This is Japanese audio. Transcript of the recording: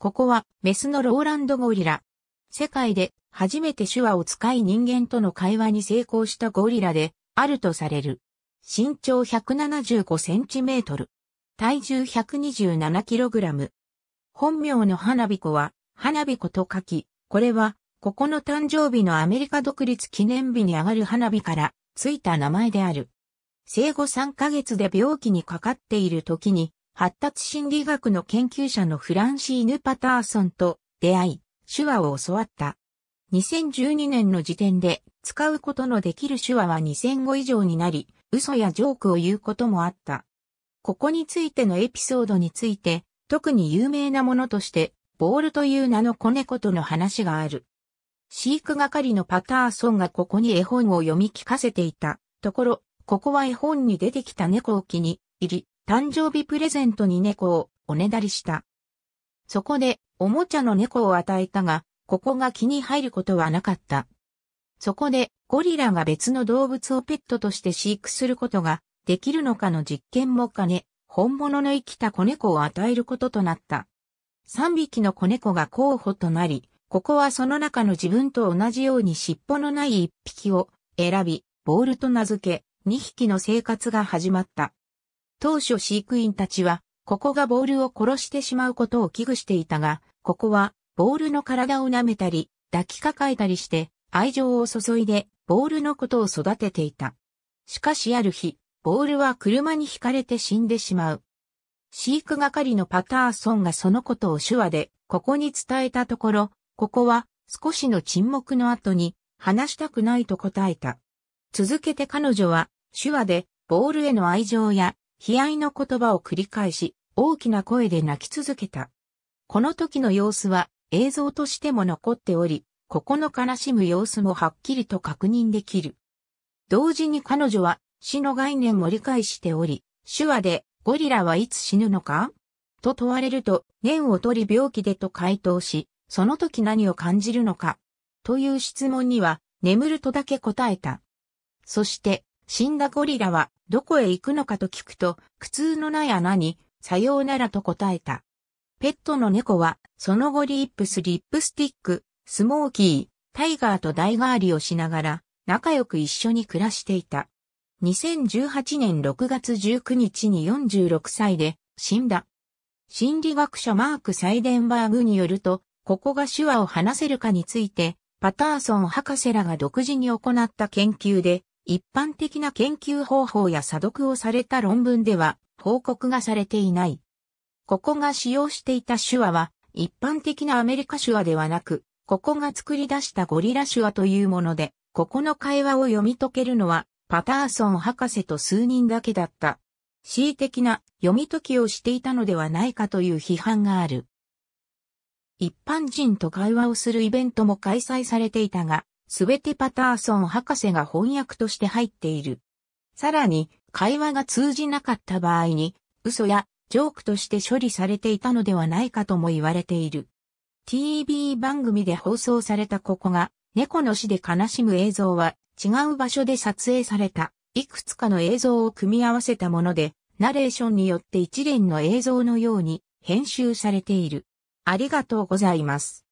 ここはメスのローランドゴリラ。世界で初めて手話を使い人間との会話に成功したゴリラであるとされる。身長175センチメートル。体重127キログラム。本名の花火子は花火子と書き、これはここの誕生日のアメリカ独立記念日に上がる花火からついた名前である。生後3ヶ月で病気にかかっている時に発達心理学の研究者のフランシーヌ・パターソンと出会い、手話を教わった。2012年の時点で使うことのできる手話は2000語以上になり、嘘やジョークを言うこともあった。ここについてのエピソードについて、特に有名なものとして、ボールという名の子猫との話がある。飼育係のパターソンがここに絵本を読み聞かせていたところ、ここは絵本に出てきた猫を気に入り、誕生日プレゼントに猫をおねだりした。そこで、おもちゃの猫を与えたが、ここが気に入ることはなかった。そこで、ゴリラが別の動物をペットとして飼育することができるのかの実験も兼ね、本物の生きた子猫を与えることとなった。3匹の子猫が候補となり、ここはその中の自分と同じように尻尾のない1匹を選び、ボールと名付け、2匹の生活が始まった。当初飼育員たちは、ここがボールを殺してしまうことを危惧していたが、ここは、ボールの体を舐めたり、抱きかかえたりして、愛情を注いで、ボールのことを育てていた。しかしある日、ボールは車にひかれて死んでしまう。飼育係のパターソンがそのことを手話で、ここに伝えたところ、ここは少しの沈黙の後に、話したくないと答えた。続けて彼女は、手話で、ボールへの愛情や悲哀の言葉を繰り返し、大きな声で泣き続けた。この時の様子は映像としても残っており、ここの悲しむ様子もはっきりと確認できる。同時に彼女は死の概念も理解しており、手話でゴリラはいつ死ぬのかと問われると、念を取り病気でと回答し、その時何を感じるのかという質問には眠るとだけ答えた。そして、死んだゴリラはどこへ行くのかと聞くと、苦痛のない穴に、さようならと答えた。ペットの猫は、その後リップスリップスティック、スモーキー、タイガーと代替わりをしながら、仲良く一緒に暮らしていた。2018年6月19日に46歳で死んだ。心理学者マーク・サイデンバーグによると、ここが手話を話せるかについて、パターソン博士らが独自に行った研究で一般的な研究方法や査読をされた論文では報告がされていない。ここが使用していた手話は一般的なアメリカ手話ではなく、ここが作り出したゴリラ手話というもので、ここの会話を読み解けるのはパターソン博士と数人だけだった。恣意的な読み解きをしていたのではないかという批判がある。一般人と会話をするイベントも開催されていたが、すべてパターソン博士が翻訳として入っている。さらに、会話が通じなかった場合に、嘘やジョークとして処理されていたのではないかとも言われている。TV 番組で放送されたここが、猫の死で悲しむ映像は、違う場所で撮影された、いくつかの映像を組み合わせたもので、ナレーションによって一連の映像のように編集されている。ありがとうございます。